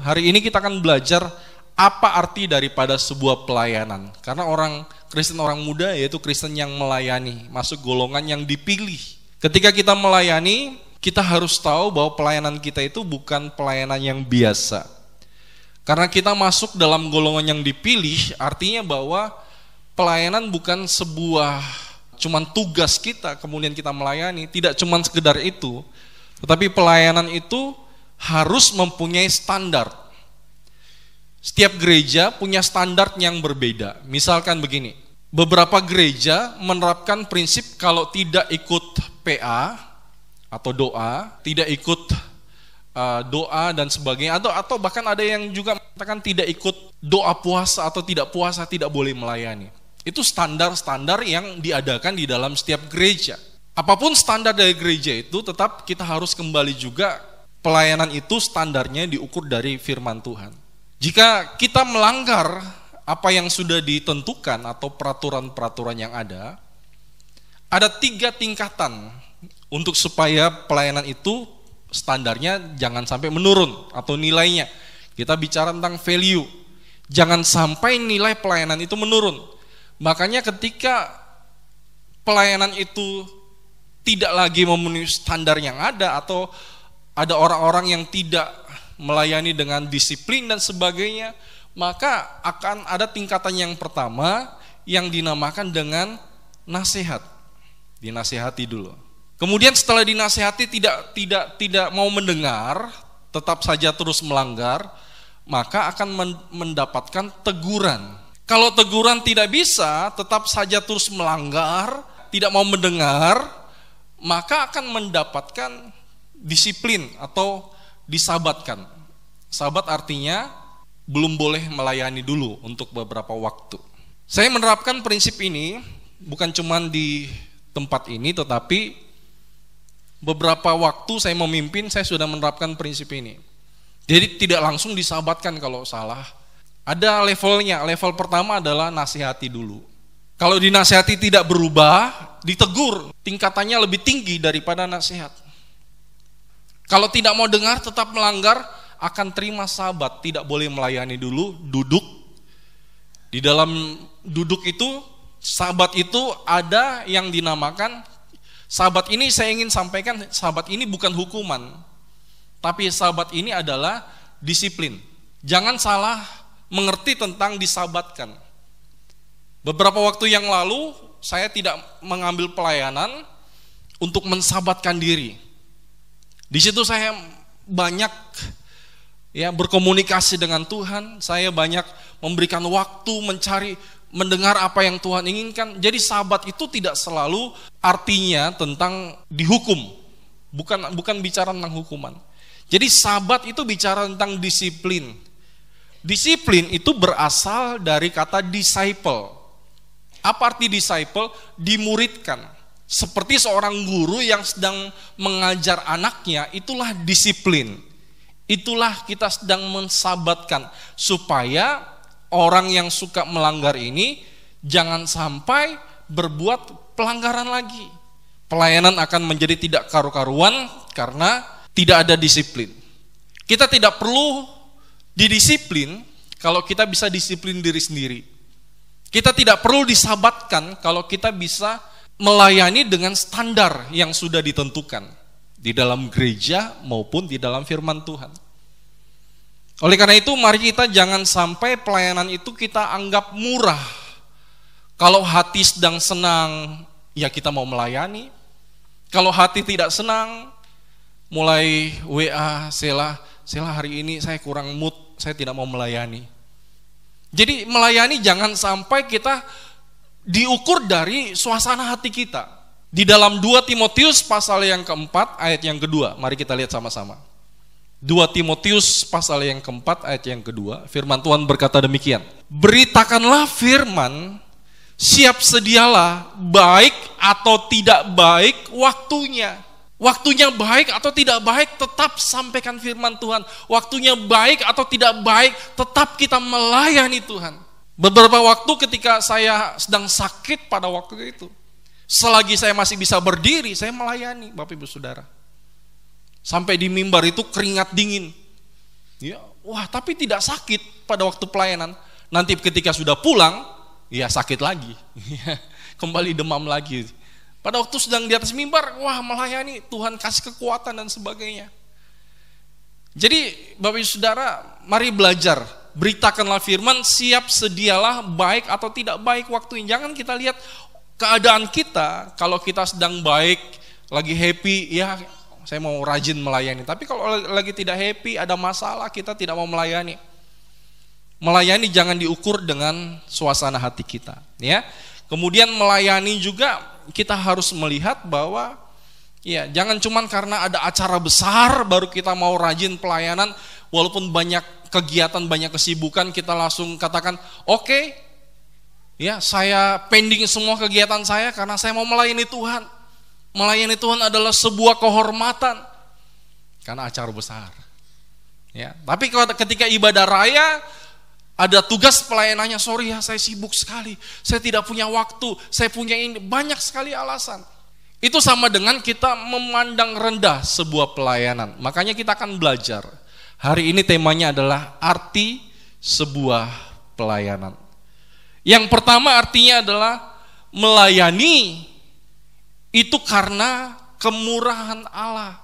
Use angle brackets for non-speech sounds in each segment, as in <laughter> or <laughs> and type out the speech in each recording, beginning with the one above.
hari ini kita akan belajar apa arti daripada sebuah pelayanan. Karena orang Kristen orang muda yaitu Kristen yang melayani, masuk golongan yang dipilih. Ketika kita melayani, kita harus tahu bahwa pelayanan kita itu bukan pelayanan yang biasa. Karena kita masuk dalam golongan yang dipilih, artinya bahwa pelayanan bukan sebuah cuman tugas kita kemudian kita melayani, tidak cuman sekedar itu. Tetapi pelayanan itu harus mempunyai standar. Setiap gereja punya standar yang berbeda. Misalkan begini, beberapa gereja menerapkan prinsip kalau tidak ikut PA atau doa, tidak ikut uh, doa dan sebagainya atau atau bahkan ada yang juga mengatakan tidak ikut doa puasa atau tidak puasa tidak boleh melayani. Itu standar-standar yang diadakan di dalam setiap gereja. Apapun standar dari gereja itu tetap kita harus kembali juga Pelayanan itu standarnya diukur dari firman Tuhan. Jika kita melanggar apa yang sudah ditentukan atau peraturan-peraturan yang ada, ada tiga tingkatan untuk supaya pelayanan itu standarnya jangan sampai menurun atau nilainya. Kita bicara tentang value. Jangan sampai nilai pelayanan itu menurun. Makanya ketika pelayanan itu tidak lagi memenuhi standar yang ada atau ada orang-orang yang tidak melayani dengan disiplin dan sebagainya, maka akan ada tingkatan yang pertama yang dinamakan dengan nasihat. Dinasihati dulu. Kemudian setelah dinasihati tidak tidak tidak mau mendengar, tetap saja terus melanggar, maka akan mendapatkan teguran. Kalau teguran tidak bisa, tetap saja terus melanggar, tidak mau mendengar, maka akan mendapatkan disiplin atau disabatkan. Sabat artinya belum boleh melayani dulu untuk beberapa waktu. Saya menerapkan prinsip ini bukan cuma di tempat ini tetapi beberapa waktu saya memimpin saya sudah menerapkan prinsip ini. Jadi tidak langsung disabatkan kalau salah. Ada levelnya. Level pertama adalah nasihati dulu. Kalau dinasihati tidak berubah, ditegur tingkatannya lebih tinggi daripada nasihat. Kalau tidak mau dengar, tetap melanggar, akan terima sahabat, tidak boleh melayani dulu, duduk. Di dalam duduk itu, sahabat itu ada yang dinamakan, sahabat ini saya ingin sampaikan, sahabat ini bukan hukuman, tapi sahabat ini adalah disiplin. Jangan salah mengerti tentang disabatkan. Beberapa waktu yang lalu, saya tidak mengambil pelayanan untuk mensabatkan diri di situ saya banyak ya berkomunikasi dengan Tuhan, saya banyak memberikan waktu mencari mendengar apa yang Tuhan inginkan. Jadi sahabat itu tidak selalu artinya tentang dihukum. Bukan bukan bicara tentang hukuman. Jadi sahabat itu bicara tentang disiplin. Disiplin itu berasal dari kata disciple. Apa arti disciple? Dimuridkan seperti seorang guru yang sedang mengajar anaknya, itulah disiplin. Itulah kita sedang mensabatkan supaya orang yang suka melanggar ini jangan sampai berbuat pelanggaran lagi. Pelayanan akan menjadi tidak karu-karuan karena tidak ada disiplin. Kita tidak perlu didisiplin kalau kita bisa disiplin diri sendiri. Kita tidak perlu disabatkan kalau kita bisa melayani dengan standar yang sudah ditentukan di dalam gereja maupun di dalam firman Tuhan. Oleh karena itu, mari kita jangan sampai pelayanan itu kita anggap murah. Kalau hati sedang senang, ya kita mau melayani. Kalau hati tidak senang, mulai WA, Sela, Sela hari ini saya kurang mood, saya tidak mau melayani. Jadi melayani jangan sampai kita diukur dari suasana hati kita. Di dalam 2 Timotius pasal yang keempat ayat yang kedua, mari kita lihat sama-sama. 2 Timotius pasal yang keempat ayat yang kedua, firman Tuhan berkata demikian. Beritakanlah firman, siap sedialah baik atau tidak baik waktunya. Waktunya baik atau tidak baik tetap sampaikan firman Tuhan. Waktunya baik atau tidak baik tetap kita melayani Tuhan. Beberapa waktu ketika saya sedang sakit pada waktu itu, selagi saya masih bisa berdiri, saya melayani Bapak Ibu Saudara. Sampai di mimbar itu keringat dingin. Ya, wah, tapi tidak sakit pada waktu pelayanan. Nanti ketika sudah pulang, ya sakit lagi. <laughs> Kembali demam lagi. Pada waktu sedang di atas mimbar, wah melayani, Tuhan kasih kekuatan dan sebagainya. Jadi Bapak Ibu Saudara, mari belajar beritakanlah firman, siap sedialah baik atau tidak baik waktu ini Jangan kita lihat keadaan kita, kalau kita sedang baik, lagi happy, ya saya mau rajin melayani. Tapi kalau lagi tidak happy, ada masalah, kita tidak mau melayani. Melayani jangan diukur dengan suasana hati kita, ya. Kemudian melayani juga kita harus melihat bahwa Iya, jangan cuman karena ada acara besar baru kita mau rajin pelayanan walaupun banyak kegiatan, banyak kesibukan kita langsung katakan, "Oke, okay, ya saya pending semua kegiatan saya karena saya mau melayani Tuhan." Melayani Tuhan adalah sebuah kehormatan karena acara besar. Ya, tapi ketika ibadah raya ada tugas pelayanannya, sorry ya saya sibuk sekali, saya tidak punya waktu, saya punya ini, banyak sekali alasan. Itu sama dengan kita memandang rendah sebuah pelayanan. Makanya kita akan belajar. Hari ini temanya adalah arti sebuah pelayanan. Yang pertama artinya adalah melayani itu karena kemurahan Allah.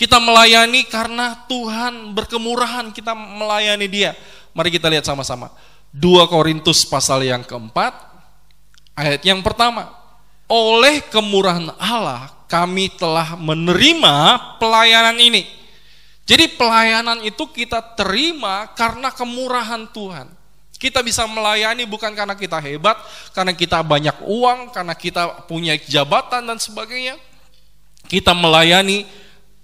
Kita melayani karena Tuhan berkemurahan, kita melayani Dia. Mari kita lihat sama-sama. 2 Korintus pasal yang keempat, ayat yang pertama oleh kemurahan Allah kami telah menerima pelayanan ini. Jadi pelayanan itu kita terima karena kemurahan Tuhan. Kita bisa melayani bukan karena kita hebat, karena kita banyak uang, karena kita punya jabatan dan sebagainya. Kita melayani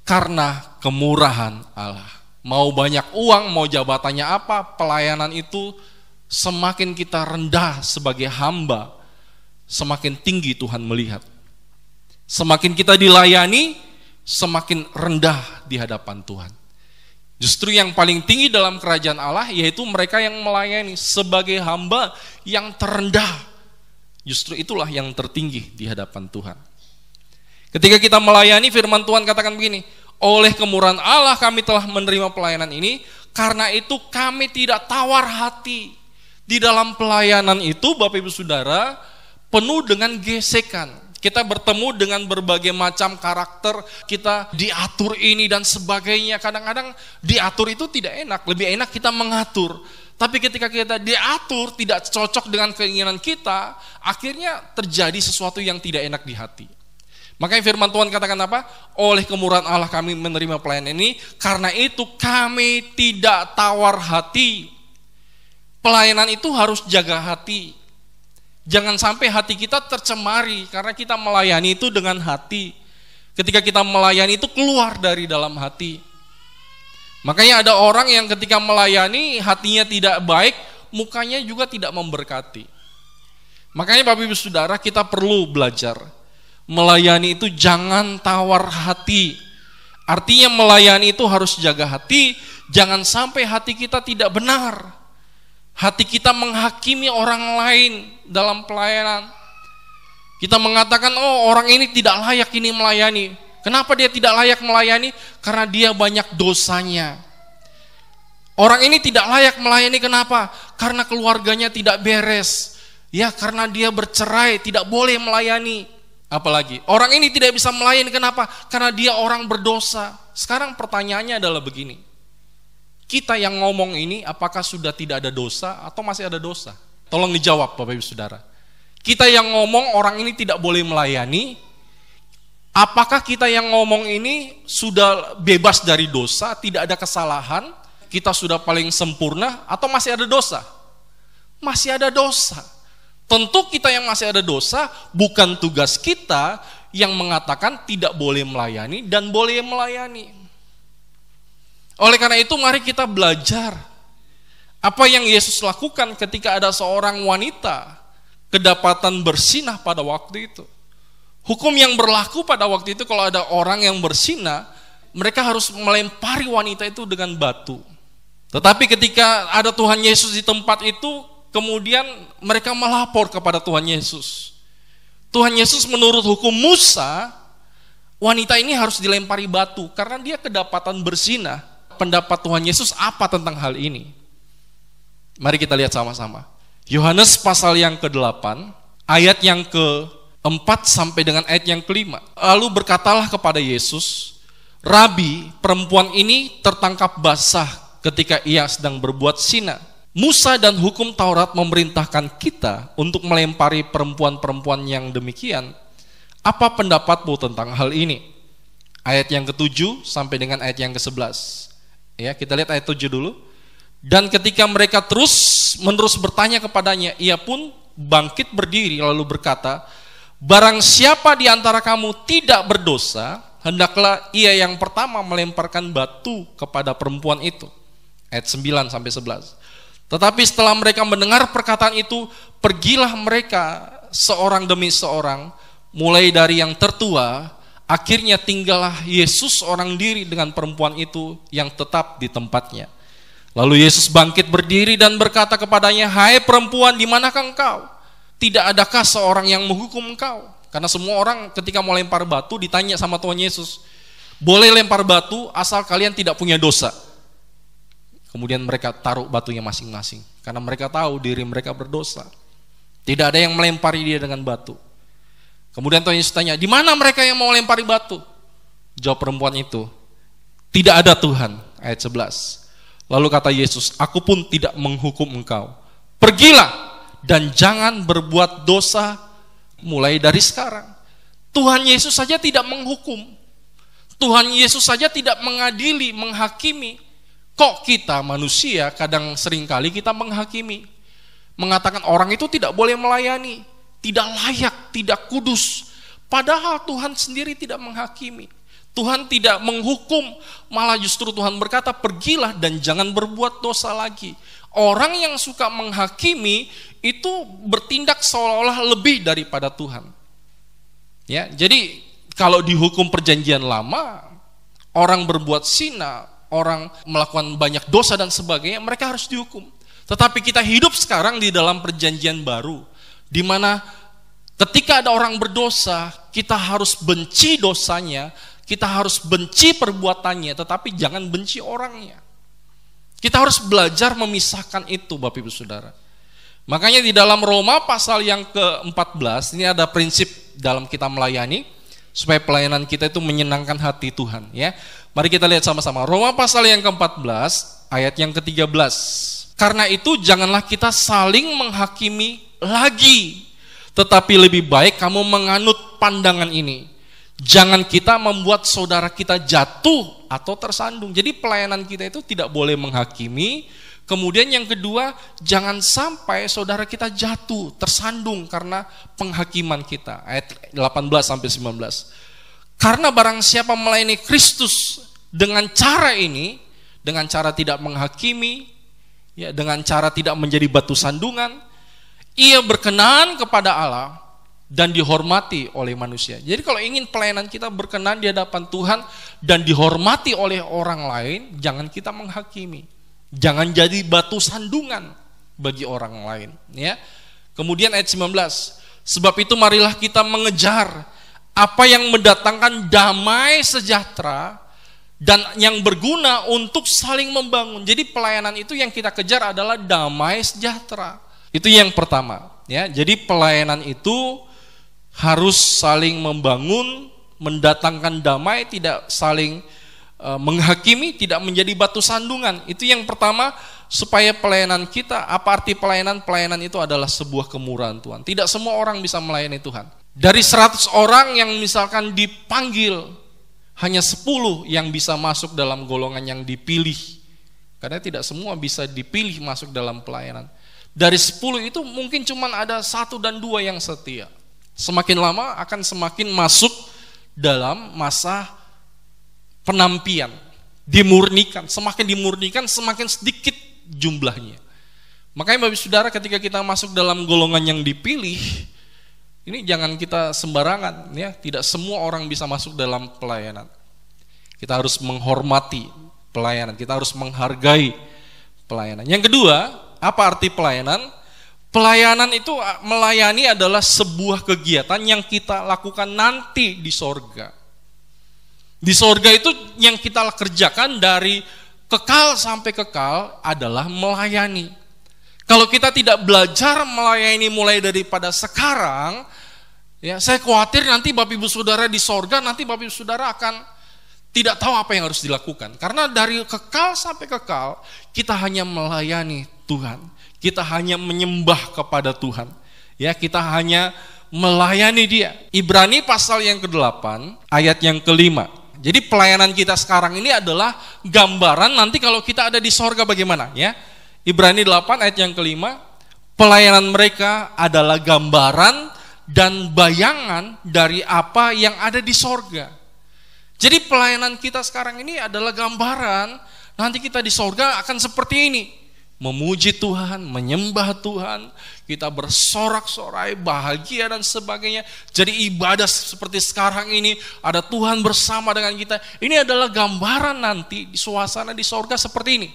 karena kemurahan Allah. Mau banyak uang, mau jabatannya apa, pelayanan itu semakin kita rendah sebagai hamba semakin tinggi Tuhan melihat. Semakin kita dilayani, semakin rendah di hadapan Tuhan. Justru yang paling tinggi dalam kerajaan Allah yaitu mereka yang melayani sebagai hamba yang terendah. Justru itulah yang tertinggi di hadapan Tuhan. Ketika kita melayani firman Tuhan katakan begini, oleh kemurahan Allah kami telah menerima pelayanan ini, karena itu kami tidak tawar hati. Di dalam pelayanan itu Bapak Ibu Saudara, penuh dengan gesekan. Kita bertemu dengan berbagai macam karakter, kita diatur ini dan sebagainya. Kadang-kadang diatur itu tidak enak, lebih enak kita mengatur. Tapi ketika kita diatur tidak cocok dengan keinginan kita, akhirnya terjadi sesuatu yang tidak enak di hati. Makanya firman Tuhan katakan apa? Oleh kemurahan Allah kami menerima pelayanan ini, karena itu kami tidak tawar hati. Pelayanan itu harus jaga hati. Jangan sampai hati kita tercemari karena kita melayani itu dengan hati. Ketika kita melayani itu keluar dari dalam hati. Makanya ada orang yang ketika melayani hatinya tidak baik, mukanya juga tidak memberkati. Makanya Bapak Ibu Saudara kita perlu belajar melayani itu jangan tawar hati. Artinya melayani itu harus jaga hati, jangan sampai hati kita tidak benar. Hati kita menghakimi orang lain dalam pelayanan. Kita mengatakan, oh orang ini tidak layak ini melayani. Kenapa dia tidak layak melayani? Karena dia banyak dosanya. Orang ini tidak layak melayani kenapa? Karena keluarganya tidak beres. Ya karena dia bercerai tidak boleh melayani. Apalagi orang ini tidak bisa melayani kenapa? Karena dia orang berdosa. Sekarang pertanyaannya adalah begini kita yang ngomong ini apakah sudah tidak ada dosa atau masih ada dosa? Tolong dijawab Bapak Ibu Saudara. Kita yang ngomong orang ini tidak boleh melayani, apakah kita yang ngomong ini sudah bebas dari dosa, tidak ada kesalahan, kita sudah paling sempurna atau masih ada dosa? Masih ada dosa. Tentu kita yang masih ada dosa bukan tugas kita yang mengatakan tidak boleh melayani dan boleh melayani oleh karena itu mari kita belajar apa yang Yesus lakukan ketika ada seorang wanita kedapatan bersinah pada waktu itu. Hukum yang berlaku pada waktu itu kalau ada orang yang bersinah, mereka harus melempari wanita itu dengan batu. Tetapi ketika ada Tuhan Yesus di tempat itu, kemudian mereka melapor kepada Tuhan Yesus. Tuhan Yesus menurut hukum Musa, wanita ini harus dilempari batu karena dia kedapatan bersinah pendapat Tuhan Yesus apa tentang hal ini? Mari kita lihat sama-sama. Yohanes pasal yang ke-8, ayat yang ke-4 sampai dengan ayat yang ke-5. Lalu berkatalah kepada Yesus, Rabi, perempuan ini tertangkap basah ketika ia sedang berbuat sinar. Musa dan hukum Taurat memerintahkan kita untuk melempari perempuan-perempuan yang demikian. Apa pendapatmu tentang hal ini? Ayat yang ketujuh sampai dengan ayat yang ke-11. Ya, kita lihat ayat 7 dulu. Dan ketika mereka terus menerus bertanya kepadanya, ia pun bangkit berdiri lalu berkata, Barang siapa di antara kamu tidak berdosa, hendaklah ia yang pertama melemparkan batu kepada perempuan itu. Ayat 9 sampai 11. Tetapi setelah mereka mendengar perkataan itu, pergilah mereka seorang demi seorang, mulai dari yang tertua Akhirnya tinggallah Yesus orang diri dengan perempuan itu yang tetap di tempatnya. Lalu Yesus bangkit berdiri dan berkata kepadanya, "Hai perempuan, di manakah engkau? Tidak adakah seorang yang menghukum engkau?" Karena semua orang ketika mau lempar batu ditanya sama Tuhan Yesus, "Boleh lempar batu asal kalian tidak punya dosa." Kemudian mereka taruh batunya masing-masing karena mereka tahu diri mereka berdosa. Tidak ada yang melempari dia dengan batu. Kemudian Tuhan Yesus tanya, di mana mereka yang mau lempari batu? Jawab perempuan itu, tidak ada Tuhan. Ayat 11. Lalu kata Yesus, aku pun tidak menghukum engkau. Pergilah dan jangan berbuat dosa mulai dari sekarang. Tuhan Yesus saja tidak menghukum. Tuhan Yesus saja tidak mengadili, menghakimi. Kok kita manusia kadang seringkali kita menghakimi. Mengatakan orang itu tidak boleh melayani tidak layak, tidak kudus. Padahal Tuhan sendiri tidak menghakimi. Tuhan tidak menghukum, malah justru Tuhan berkata, "Pergilah dan jangan berbuat dosa lagi." Orang yang suka menghakimi itu bertindak seolah-olah lebih daripada Tuhan. Ya, jadi kalau dihukum perjanjian lama, orang berbuat sina, orang melakukan banyak dosa dan sebagainya, mereka harus dihukum. Tetapi kita hidup sekarang di dalam perjanjian baru di mana ketika ada orang berdosa, kita harus benci dosanya, kita harus benci perbuatannya, tetapi jangan benci orangnya. Kita harus belajar memisahkan itu, Bapak Ibu Saudara. Makanya di dalam Roma pasal yang ke-14 ini ada prinsip dalam kita melayani supaya pelayanan kita itu menyenangkan hati Tuhan, ya. Mari kita lihat sama-sama Roma pasal yang ke-14 ayat yang ke-13. Karena itu janganlah kita saling menghakimi lagi. Tetapi lebih baik kamu menganut pandangan ini. Jangan kita membuat saudara kita jatuh atau tersandung. Jadi pelayanan kita itu tidak boleh menghakimi. Kemudian yang kedua, jangan sampai saudara kita jatuh, tersandung karena penghakiman kita. Ayat 18 sampai 19. Karena barang siapa melayani Kristus dengan cara ini, dengan cara tidak menghakimi, ya dengan cara tidak menjadi batu sandungan. Ia berkenan kepada Allah dan dihormati oleh manusia. Jadi kalau ingin pelayanan kita berkenan di hadapan Tuhan dan dihormati oleh orang lain, jangan kita menghakimi. Jangan jadi batu sandungan bagi orang lain, ya. Kemudian ayat 19, sebab itu marilah kita mengejar apa yang mendatangkan damai sejahtera dan yang berguna untuk saling membangun. Jadi pelayanan itu yang kita kejar adalah damai sejahtera. Itu yang pertama, ya. Jadi pelayanan itu harus saling membangun, mendatangkan damai, tidak saling e, menghakimi, tidak menjadi batu sandungan. Itu yang pertama supaya pelayanan kita apa arti pelayanan? Pelayanan itu adalah sebuah kemurahan Tuhan. Tidak semua orang bisa melayani Tuhan. Dari 100 orang yang misalkan dipanggil hanya 10 yang bisa masuk dalam golongan yang dipilih. Karena tidak semua bisa dipilih masuk dalam pelayanan. Dari 10 itu mungkin cuma ada satu dan dua yang setia. Semakin lama akan semakin masuk dalam masa penampian. Dimurnikan, semakin dimurnikan semakin sedikit jumlahnya. Makanya Bapak Saudara ketika kita masuk dalam golongan yang dipilih, ini jangan kita sembarangan ya, tidak semua orang bisa masuk dalam pelayanan. Kita harus menghormati pelayanan, kita harus menghargai pelayanan. Yang kedua, apa arti pelayanan? Pelayanan itu ah, melayani adalah sebuah kegiatan yang kita lakukan nanti di sorga. Di sorga itu yang kita kerjakan dari kekal sampai kekal adalah melayani. Kalau kita tidak belajar melayani mulai daripada sekarang, ya saya khawatir nanti Bapak Ibu Saudara di sorga, nanti Bapak Ibu Saudara akan tidak tahu apa yang harus dilakukan. Karena dari kekal sampai kekal, kita hanya melayani Tuhan. Kita hanya menyembah kepada Tuhan. Ya, kita hanya melayani dia. Ibrani pasal yang ke-8 ayat yang kelima. Jadi pelayanan kita sekarang ini adalah gambaran nanti kalau kita ada di sorga bagaimana ya. Ibrani 8 ayat yang kelima, pelayanan mereka adalah gambaran dan bayangan dari apa yang ada di sorga. Jadi pelayanan kita sekarang ini adalah gambaran nanti kita di sorga akan seperti ini. Memuji Tuhan, menyembah Tuhan, kita bersorak-sorai, bahagia dan sebagainya. Jadi ibadah seperti sekarang ini, ada Tuhan bersama dengan kita. Ini adalah gambaran nanti suasana di sorga seperti ini.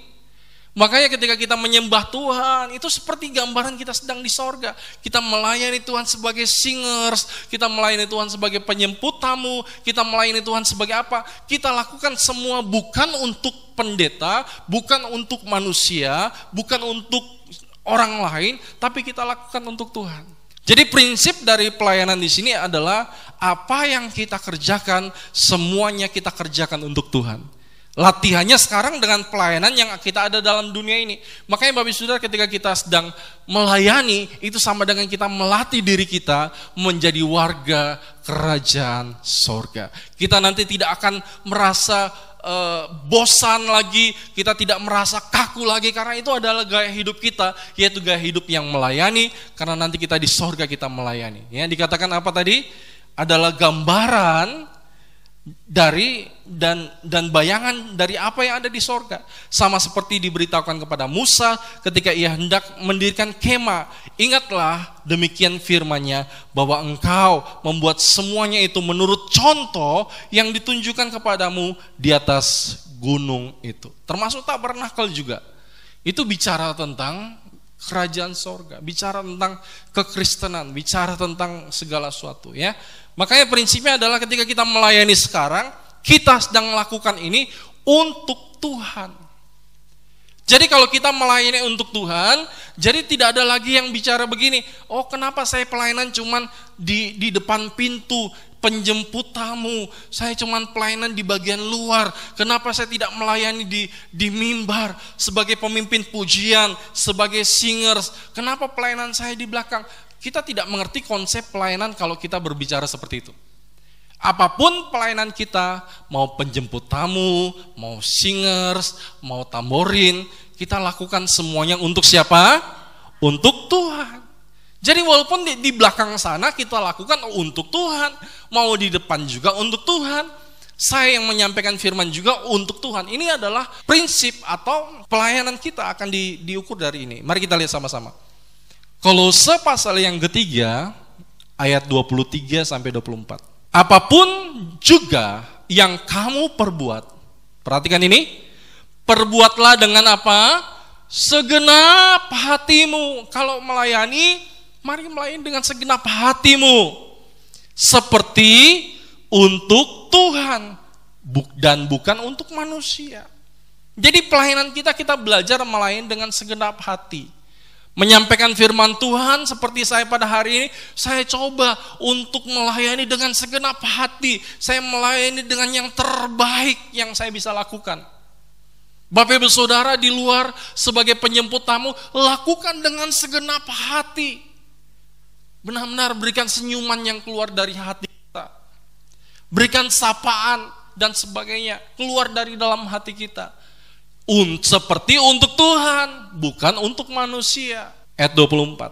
Makanya ketika kita menyembah Tuhan, itu seperti gambaran kita sedang di sorga. Kita melayani Tuhan sebagai singers, kita melayani Tuhan sebagai penyemput tamu, kita melayani Tuhan sebagai apa? Kita lakukan semua bukan untuk pendeta, bukan untuk manusia, bukan untuk orang lain, tapi kita lakukan untuk Tuhan. Jadi prinsip dari pelayanan di sini adalah apa yang kita kerjakan, semuanya kita kerjakan untuk Tuhan. Latihannya sekarang dengan pelayanan yang kita ada dalam dunia ini. Makanya Bapak Saudara ketika kita sedang melayani itu sama dengan kita melatih diri kita menjadi warga kerajaan sorga. Kita nanti tidak akan merasa e, bosan lagi, kita tidak merasa kaku lagi karena itu adalah gaya hidup kita, yaitu gaya hidup yang melayani karena nanti kita di sorga kita melayani. Ya, dikatakan apa tadi? Adalah gambaran dari dan dan bayangan dari apa yang ada di sorga sama seperti diberitahukan kepada Musa ketika ia hendak mendirikan kema ingatlah demikian firmannya bahwa engkau membuat semuanya itu menurut contoh yang ditunjukkan kepadamu di atas gunung itu termasuk tak bernakal juga itu bicara tentang kerajaan sorga bicara tentang kekristenan bicara tentang segala sesuatu ya Makanya prinsipnya adalah ketika kita melayani sekarang, kita sedang melakukan ini untuk Tuhan. Jadi kalau kita melayani untuk Tuhan, jadi tidak ada lagi yang bicara begini, oh kenapa saya pelayanan cuman di, di depan pintu, penjemput tamu, saya cuman pelayanan di bagian luar, kenapa saya tidak melayani di, di mimbar, sebagai pemimpin pujian, sebagai singers, kenapa pelayanan saya di belakang. Kita tidak mengerti konsep pelayanan kalau kita berbicara seperti itu. Apapun pelayanan kita, mau penjemput tamu, mau singers, mau tamborin, kita lakukan semuanya untuk siapa? Untuk Tuhan. Jadi walaupun di, di belakang sana kita lakukan untuk Tuhan, mau di depan juga untuk Tuhan. Saya yang menyampaikan firman juga untuk Tuhan. Ini adalah prinsip atau pelayanan kita akan di, diukur dari ini. Mari kita lihat sama-sama. Kolose pasal yang ketiga ayat 23 sampai 24. Apapun juga yang kamu perbuat. Perhatikan ini. Perbuatlah dengan apa? Segenap hatimu. Kalau melayani, mari melayani dengan segenap hatimu. Seperti untuk Tuhan dan bukan untuk manusia. Jadi pelayanan kita kita belajar melayani dengan segenap hati menyampaikan firman Tuhan seperti saya pada hari ini, saya coba untuk melayani dengan segenap hati. Saya melayani dengan yang terbaik yang saya bisa lakukan. Bapak Ibu Saudara di luar sebagai penjemput tamu, lakukan dengan segenap hati. Benar-benar berikan senyuman yang keluar dari hati kita. Berikan sapaan dan sebagainya keluar dari dalam hati kita. seperti untuk Tuhan, bukan untuk manusia. Ayat 24.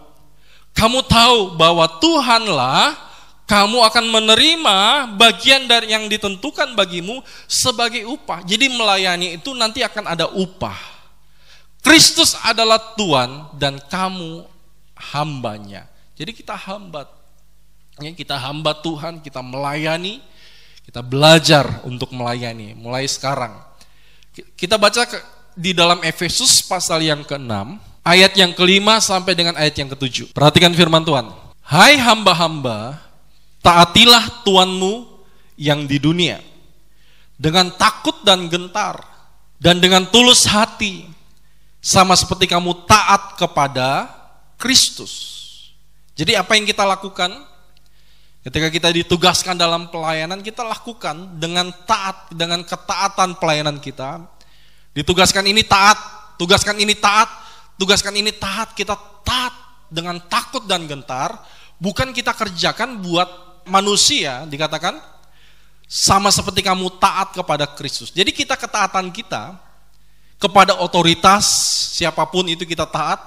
Kamu tahu bahwa Tuhanlah kamu akan menerima bagian dari yang ditentukan bagimu sebagai upah. Jadi melayani itu nanti akan ada upah. Kristus adalah Tuhan dan kamu hambanya. Jadi kita hambat. Ya, kita hamba Tuhan, kita melayani, kita belajar untuk melayani mulai sekarang. Kita baca di dalam Efesus pasal yang ke-6, ayat yang kelima sampai dengan ayat yang ke-7. Perhatikan firman Tuhan. Hai hamba-hamba, taatilah Tuanmu yang di dunia dengan takut dan gentar dan dengan tulus hati sama seperti kamu taat kepada Kristus. Jadi apa yang kita lakukan ketika kita ditugaskan dalam pelayanan kita lakukan dengan taat dengan ketaatan pelayanan kita Ditugaskan ini taat, tugaskan ini taat, tugaskan ini taat, kita taat dengan takut dan gentar, bukan kita kerjakan buat manusia, dikatakan sama seperti kamu taat kepada Kristus. Jadi kita ketaatan kita kepada otoritas siapapun itu kita taat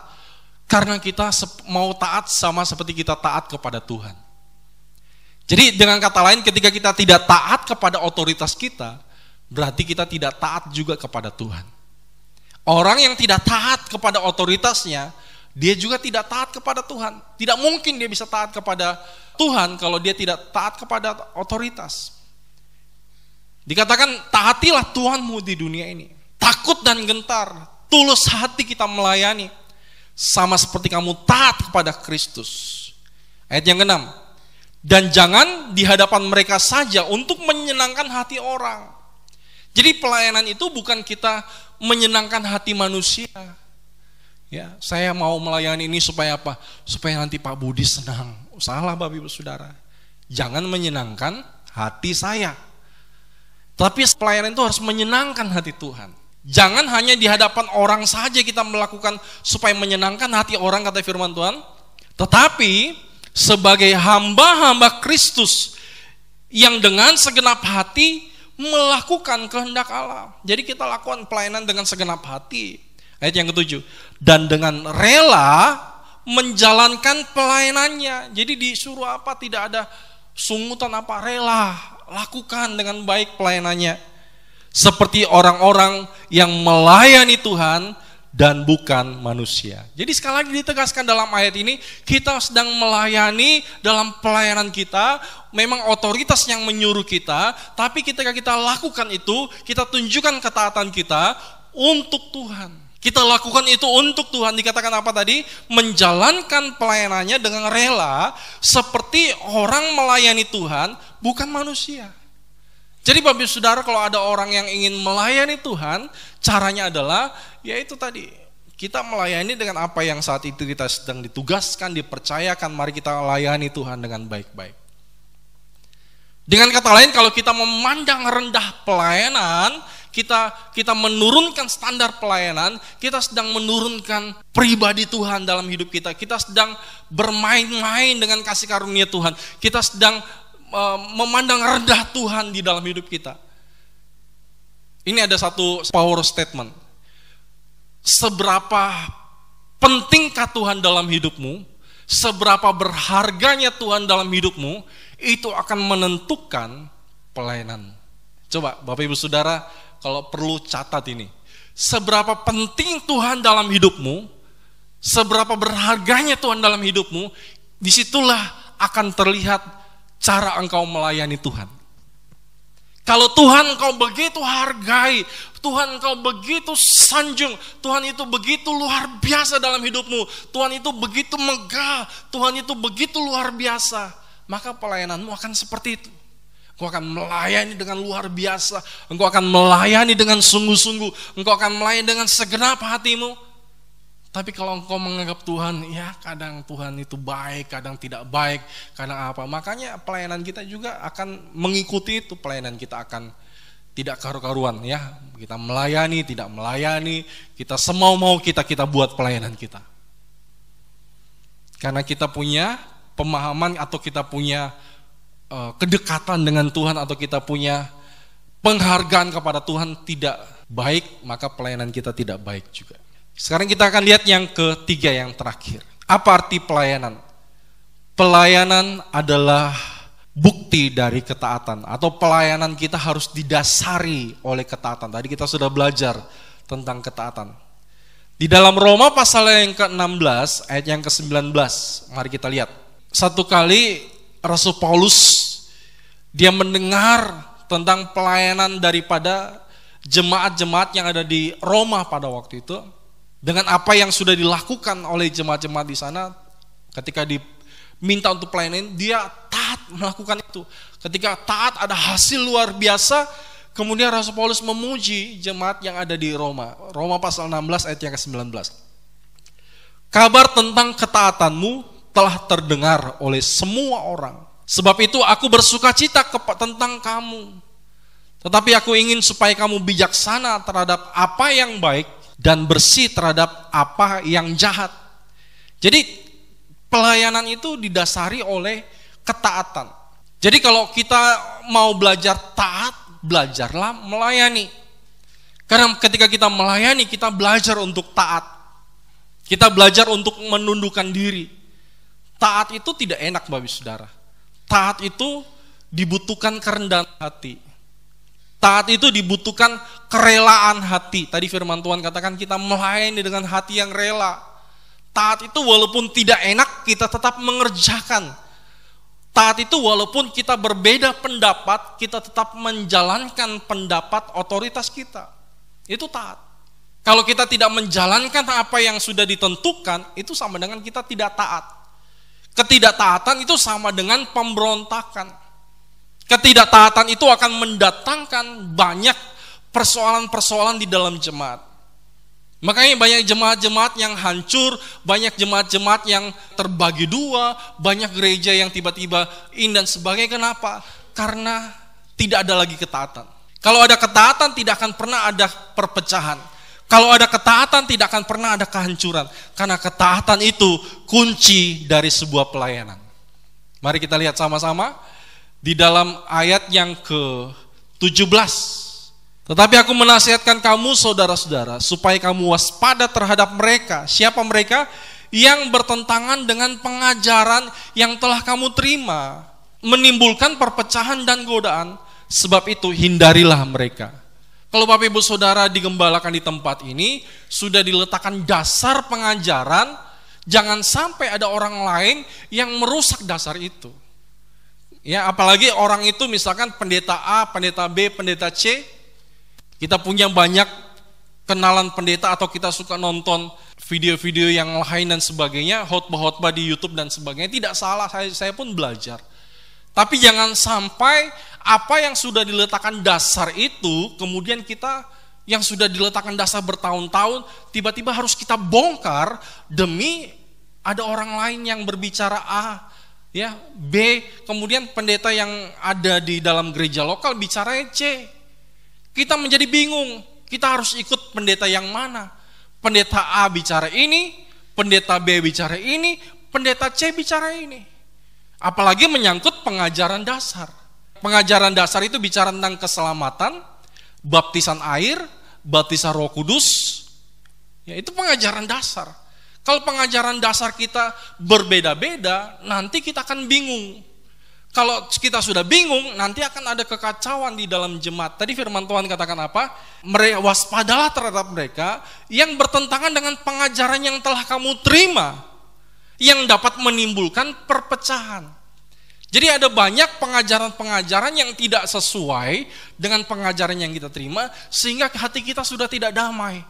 karena kita mau taat sama seperti kita taat kepada Tuhan. Jadi dengan kata lain ketika kita tidak taat kepada otoritas kita, berarti kita tidak taat juga kepada Tuhan. Orang yang tidak taat kepada otoritasnya, dia juga tidak taat kepada Tuhan. Tidak mungkin dia bisa taat kepada Tuhan kalau dia tidak taat kepada otoritas. Dikatakan taatilah Tuhanmu di dunia ini. Takut dan gentar, tulus hati kita melayani. Sama seperti kamu taat kepada Kristus. Ayat yang keenam. Dan jangan di hadapan mereka saja untuk menyenangkan hati orang. Jadi pelayanan itu bukan kita menyenangkan hati manusia. Ya, saya mau melayani ini supaya apa? Supaya nanti Pak Budi senang. Salah Bapak Ibu Saudara. Jangan menyenangkan hati saya. Tapi pelayanan itu harus menyenangkan hati Tuhan. Jangan hanya di hadapan orang saja kita melakukan supaya menyenangkan hati orang kata firman Tuhan. Tetapi sebagai hamba-hamba Kristus yang dengan segenap hati melakukan kehendak Allah. Jadi kita lakukan pelayanan dengan segenap hati. Ayat yang ketujuh. Dan dengan rela menjalankan pelayanannya. Jadi disuruh apa tidak ada sungutan apa rela lakukan dengan baik pelayanannya. Seperti orang-orang yang melayani Tuhan dan bukan manusia. Jadi sekali lagi ditegaskan dalam ayat ini, kita sedang melayani dalam pelayanan kita, memang otoritas yang menyuruh kita, tapi ketika kita lakukan itu, kita tunjukkan ketaatan kita untuk Tuhan. Kita lakukan itu untuk Tuhan. Dikatakan apa tadi? Menjalankan pelayanannya dengan rela seperti orang melayani Tuhan, bukan manusia. Jadi Bapak Saudara kalau ada orang yang ingin melayani Tuhan, caranya adalah yaitu tadi kita melayani dengan apa yang saat itu kita sedang ditugaskan, dipercayakan, mari kita layani Tuhan dengan baik-baik. Dengan kata lain kalau kita memandang rendah pelayanan, kita kita menurunkan standar pelayanan, kita sedang menurunkan pribadi Tuhan dalam hidup kita. Kita sedang bermain-main dengan kasih karunia Tuhan. Kita sedang Eh, memandang rendah Tuhan di dalam hidup kita. Ini ada satu power statement. Seberapa pentingkah Tuhan dalam hidupmu, seberapa berharganya Tuhan dalam hidupmu, itu akan menentukan pelayanan. Coba Bapak Ibu Saudara, kalau perlu catat ini. Seberapa penting Tuhan dalam hidupmu, seberapa berharganya Tuhan dalam hidupmu, disitulah akan terlihat cara engkau melayani Tuhan. Kalau Tuhan engkau begitu hargai, Tuhan engkau begitu sanjung, Tuhan itu begitu luar biasa dalam hidupmu, Tuhan itu begitu megah, Tuhan itu begitu luar biasa, maka pelayananmu akan seperti itu. Engkau akan melayani dengan luar biasa. Engkau akan melayani dengan sungguh-sungguh. Engkau akan melayani dengan segenap hatimu. Tapi kalau engkau menganggap Tuhan, ya kadang Tuhan itu baik, kadang tidak baik, kadang apa. Makanya pelayanan kita juga akan mengikuti itu, pelayanan kita akan tidak karu-karuan ya. Kita melayani, tidak melayani, kita semau-mau kita kita buat pelayanan kita. Karena kita punya pemahaman atau kita punya uh, kedekatan dengan Tuhan atau kita punya penghargaan kepada Tuhan tidak baik, maka pelayanan kita tidak baik juga. Sekarang kita akan lihat yang ketiga, yang terakhir. Apa arti pelayanan? Pelayanan adalah bukti dari ketaatan atau pelayanan kita harus didasari oleh ketaatan. Tadi kita sudah belajar tentang ketaatan. Di dalam Roma pasal yang ke-16 ayat yang ke-19, mari kita lihat. Satu kali Rasul Paulus dia mendengar tentang pelayanan daripada jemaat-jemaat yang ada di Roma pada waktu itu dengan apa yang sudah dilakukan oleh jemaat-jemaat di sana ketika diminta untuk pelayanan, dia taat melakukan itu. Ketika taat ada hasil luar biasa, kemudian Rasul Paulus memuji jemaat yang ada di Roma. Roma pasal 16 ayat yang ke-19. Kabar tentang ketaatanmu telah terdengar oleh semua orang. Sebab itu aku bersuka cita tentang kamu. Tetapi aku ingin supaya kamu bijaksana terhadap apa yang baik dan bersih terhadap apa yang jahat. Jadi pelayanan itu didasari oleh ketaatan. Jadi kalau kita mau belajar taat, belajarlah melayani. Karena ketika kita melayani, kita belajar untuk taat. Kita belajar untuk menundukkan diri. Taat itu tidak enak, Bapak Saudara. Taat itu dibutuhkan kerendahan hati. Taat itu dibutuhkan kerelaan hati. Tadi firman Tuhan katakan kita melayani dengan hati yang rela. Taat itu walaupun tidak enak, kita tetap mengerjakan. Taat itu walaupun kita berbeda pendapat, kita tetap menjalankan pendapat otoritas kita. Itu taat. Kalau kita tidak menjalankan apa yang sudah ditentukan, itu sama dengan kita tidak taat. Ketidaktaatan itu sama dengan pemberontakan. Ketidaktaatan itu akan mendatangkan banyak persoalan-persoalan di dalam jemaat. Makanya banyak jemaat-jemaat yang hancur, banyak jemaat-jemaat yang terbagi dua, banyak gereja yang tiba-tiba in dan sebagainya. Kenapa? Karena tidak ada lagi ketaatan. Kalau ada ketaatan tidak akan pernah ada perpecahan. Kalau ada ketaatan tidak akan pernah ada kehancuran. Karena ketaatan itu kunci dari sebuah pelayanan. Mari kita lihat sama-sama di dalam ayat yang ke-17. Tetapi aku menasihatkan kamu saudara-saudara supaya kamu waspada terhadap mereka. Siapa mereka? Yang bertentangan dengan pengajaran yang telah kamu terima, menimbulkan perpecahan dan godaan. Sebab itu hindarilah mereka. Kalau Bapak Ibu Saudara digembalakan di tempat ini, sudah diletakkan dasar pengajaran, jangan sampai ada orang lain yang merusak dasar itu. Ya, apalagi orang itu misalkan pendeta A, pendeta B, pendeta C. Kita punya banyak kenalan pendeta atau kita suka nonton video-video yang lain dan sebagainya, khotbah-khotbah di YouTube dan sebagainya. Tidak salah, saya, saya pun belajar. Tapi jangan sampai apa yang sudah diletakkan dasar itu kemudian kita yang sudah diletakkan dasar bertahun-tahun tiba-tiba harus kita bongkar demi ada orang lain yang berbicara A, ya B kemudian pendeta yang ada di dalam gereja lokal bicara C kita menjadi bingung kita harus ikut pendeta yang mana pendeta A bicara ini pendeta B bicara ini pendeta C bicara ini apalagi menyangkut pengajaran dasar pengajaran dasar itu bicara tentang keselamatan baptisan air baptisan roh kudus ya itu pengajaran dasar kalau pengajaran dasar kita berbeda-beda, nanti kita akan bingung. Kalau kita sudah bingung, nanti akan ada kekacauan di dalam jemaat. Tadi firman Tuhan katakan apa? Mereka waspadalah terhadap mereka yang bertentangan dengan pengajaran yang telah kamu terima yang dapat menimbulkan perpecahan. Jadi ada banyak pengajaran-pengajaran yang tidak sesuai dengan pengajaran yang kita terima sehingga hati kita sudah tidak damai.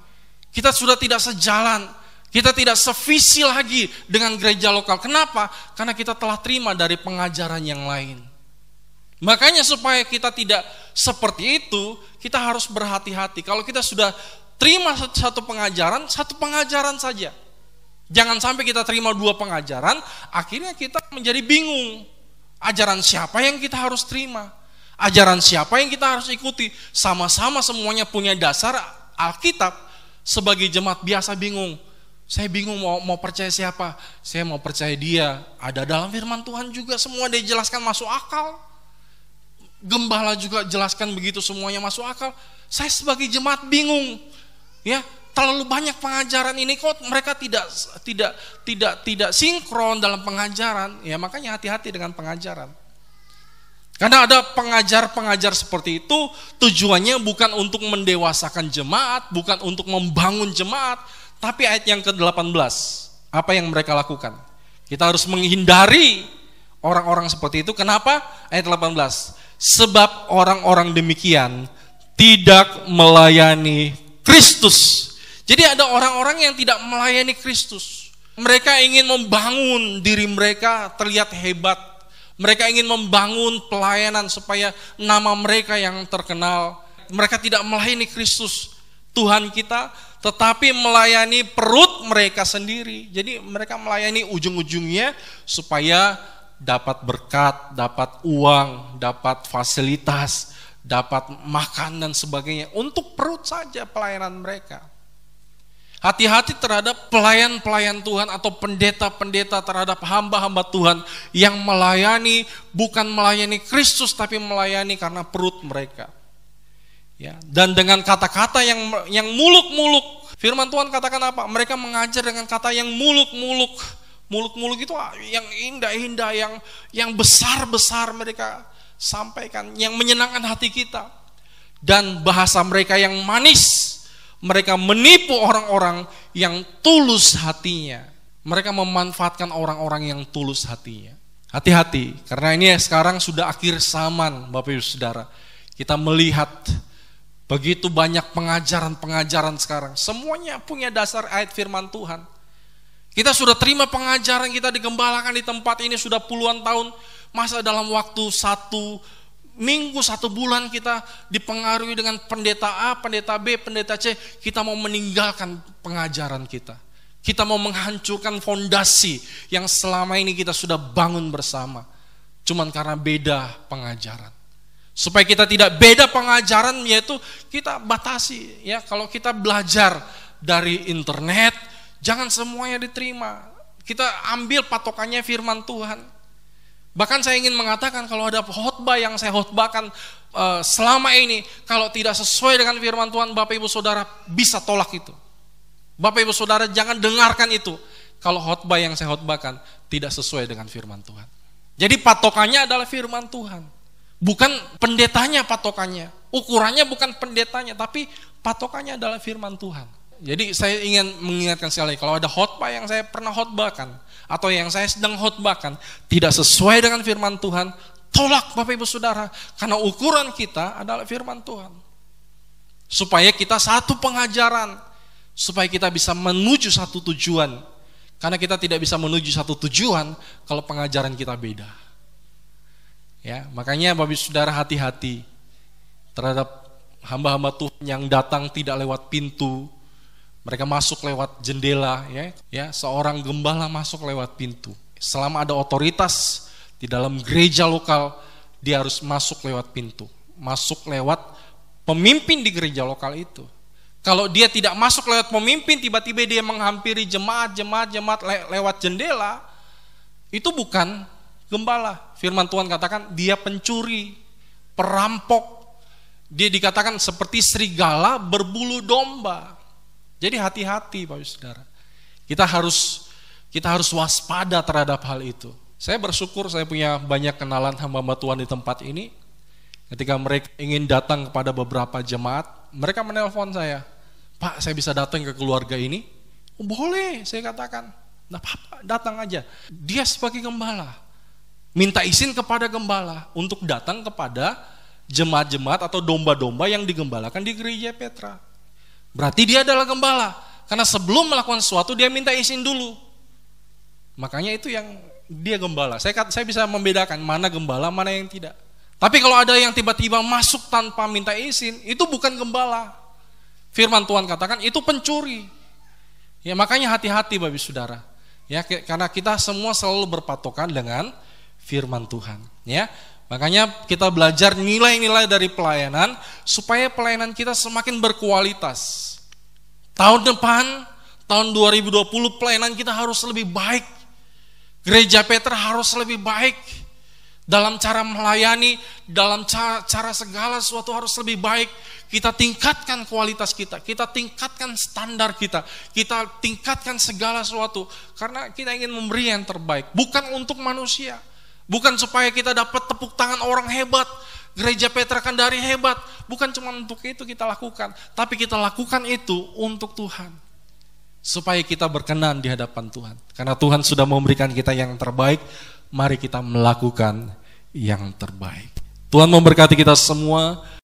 Kita sudah tidak sejalan kita tidak sevisi lagi dengan gereja lokal. Kenapa? Karena kita telah terima dari pengajaran yang lain. Makanya supaya kita tidak seperti itu, kita harus berhati-hati. Kalau kita sudah terima satu pengajaran, satu pengajaran saja. Jangan sampai kita terima dua pengajaran, akhirnya kita menjadi bingung. Ajaran siapa yang kita harus terima? Ajaran siapa yang kita harus ikuti? Sama-sama semuanya punya dasar Alkitab. Sebagai jemaat biasa bingung, saya bingung mau mau percaya siapa? Saya mau percaya dia. Ada dalam firman Tuhan juga semua dia jelaskan masuk akal. Gembala juga jelaskan begitu semuanya masuk akal. Saya sebagai jemaat bingung. Ya, terlalu banyak pengajaran ini kok mereka tidak tidak tidak tidak sinkron dalam pengajaran ya makanya hati-hati dengan pengajaran karena ada pengajar-pengajar seperti itu tujuannya bukan untuk mendewasakan jemaat bukan untuk membangun jemaat tapi ayat yang ke-18, apa yang mereka lakukan? Kita harus menghindari orang-orang seperti itu. Kenapa? Ayat 18. Sebab orang-orang demikian tidak melayani Kristus. Jadi ada orang-orang yang tidak melayani Kristus. Mereka ingin membangun diri mereka terlihat hebat. Mereka ingin membangun pelayanan supaya nama mereka yang terkenal. Mereka tidak melayani Kristus. Tuhan kita tetapi melayani perut mereka sendiri. Jadi mereka melayani ujung-ujungnya supaya dapat berkat, dapat uang, dapat fasilitas, dapat makan dan sebagainya. Untuk perut saja pelayanan mereka. Hati-hati terhadap pelayan-pelayan Tuhan atau pendeta-pendeta terhadap hamba-hamba Tuhan yang melayani bukan melayani Kristus tapi melayani karena perut mereka. Ya, dan dengan kata-kata yang yang muluk-muluk. Firman Tuhan katakan apa? Mereka mengajar dengan kata yang muluk-muluk. Muluk-muluk itu yang indah-indah, yang yang besar-besar mereka sampaikan, yang menyenangkan hati kita. Dan bahasa mereka yang manis, mereka menipu orang-orang yang tulus hatinya. Mereka memanfaatkan orang-orang yang tulus hatinya. Hati-hati, karena ini sekarang sudah akhir zaman, Bapak Ibu Saudara. Kita melihat Begitu banyak pengajaran-pengajaran sekarang. Semuanya punya dasar ayat firman Tuhan. Kita sudah terima pengajaran kita digembalakan di tempat ini sudah puluhan tahun. Masa dalam waktu satu minggu, satu bulan kita dipengaruhi dengan pendeta A, pendeta B, pendeta C. Kita mau meninggalkan pengajaran kita. Kita mau menghancurkan fondasi yang selama ini kita sudah bangun bersama. Cuman karena beda pengajaran supaya kita tidak beda pengajaran yaitu kita batasi ya kalau kita belajar dari internet jangan semuanya diterima kita ambil patokannya firman Tuhan bahkan saya ingin mengatakan kalau ada khotbah yang saya khotbahkan uh, selama ini kalau tidak sesuai dengan firman Tuhan Bapak Ibu Saudara bisa tolak itu Bapak Ibu Saudara jangan dengarkan itu kalau khotbah yang saya khotbahkan tidak sesuai dengan firman Tuhan jadi patokannya adalah firman Tuhan Bukan pendetanya patokannya, ukurannya bukan pendetanya, tapi patokannya adalah firman Tuhan. Jadi saya ingin mengingatkan sekali kalau ada khotbah yang saya pernah khotbahkan atau yang saya sedang khotbahkan tidak sesuai dengan firman Tuhan, tolak Bapak Ibu Saudara karena ukuran kita adalah firman Tuhan. Supaya kita satu pengajaran, supaya kita bisa menuju satu tujuan. Karena kita tidak bisa menuju satu tujuan kalau pengajaran kita beda. Ya, makanya Bapak Saudara hati-hati terhadap hamba-hamba Tuhan yang datang tidak lewat pintu. Mereka masuk lewat jendela ya, ya, seorang gembala masuk lewat pintu. Selama ada otoritas di dalam gereja lokal, dia harus masuk lewat pintu, masuk lewat pemimpin di gereja lokal itu. Kalau dia tidak masuk lewat pemimpin, tiba-tiba dia menghampiri jemaat, jemaat, jemaat lewat jendela, itu bukan Gembala, firman Tuhan katakan dia pencuri, perampok. Dia dikatakan seperti serigala berbulu domba. Jadi hati-hati Bapak Saudara. Kita harus kita harus waspada terhadap hal itu. Saya bersyukur saya punya banyak kenalan hamba-hamba Tuhan di tempat ini. Ketika mereka ingin datang kepada beberapa jemaat, mereka menelpon saya. Pak, saya bisa datang ke keluarga ini? Oh, boleh, saya katakan. Nah, apa-apa, datang aja. Dia sebagai gembala minta izin kepada gembala untuk datang kepada jemaat-jemaat atau domba-domba yang digembalakan di gereja Petra. Berarti dia adalah gembala karena sebelum melakukan sesuatu dia minta izin dulu. Makanya itu yang dia gembala. Saya saya bisa membedakan mana gembala, mana yang tidak. Tapi kalau ada yang tiba-tiba masuk tanpa minta izin, itu bukan gembala. Firman Tuhan katakan itu pencuri. Ya makanya hati-hati Bapak Saudara. Ya karena kita semua selalu berpatokan dengan firman Tuhan, ya. Makanya kita belajar nilai-nilai dari pelayanan supaya pelayanan kita semakin berkualitas. Tahun depan, tahun 2020 pelayanan kita harus lebih baik. Gereja Peter harus lebih baik dalam cara melayani, dalam cara, cara segala sesuatu harus lebih baik. Kita tingkatkan kualitas kita, kita tingkatkan standar kita, kita tingkatkan segala sesuatu karena kita ingin memberi yang terbaik, bukan untuk manusia Bukan supaya kita dapat tepuk tangan orang hebat, gereja Petra Kandari hebat. Bukan cuma untuk itu kita lakukan, tapi kita lakukan itu untuk Tuhan. Supaya kita berkenan di hadapan Tuhan. Karena Tuhan sudah memberikan kita yang terbaik, mari kita melakukan yang terbaik. Tuhan memberkati kita semua.